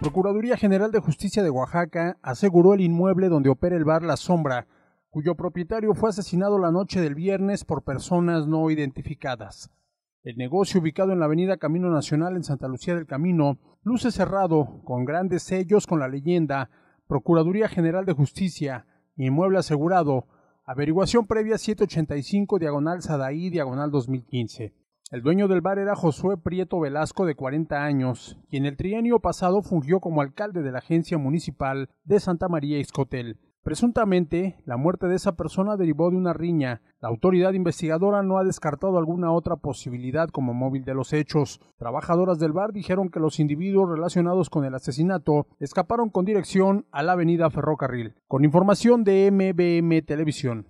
Procuraduría General de Justicia de Oaxaca aseguró el inmueble donde opera el bar La Sombra, cuyo propietario fue asesinado la noche del viernes por personas no identificadas. El negocio ubicado en la avenida Camino Nacional en Santa Lucía del Camino luce cerrado con grandes sellos con la leyenda Procuraduría General de Justicia, inmueble asegurado, averiguación previa 785 diagonal Sadaí diagonal 2015. El dueño del bar era Josué Prieto Velasco, de 40 años, quien el trienio pasado fungió como alcalde de la agencia municipal de Santa María Iscotel. Presuntamente, la muerte de esa persona derivó de una riña. La autoridad investigadora no ha descartado alguna otra posibilidad como móvil de los hechos. Trabajadoras del bar dijeron que los individuos relacionados con el asesinato escaparon con dirección a la avenida Ferrocarril. Con información de MBM Televisión.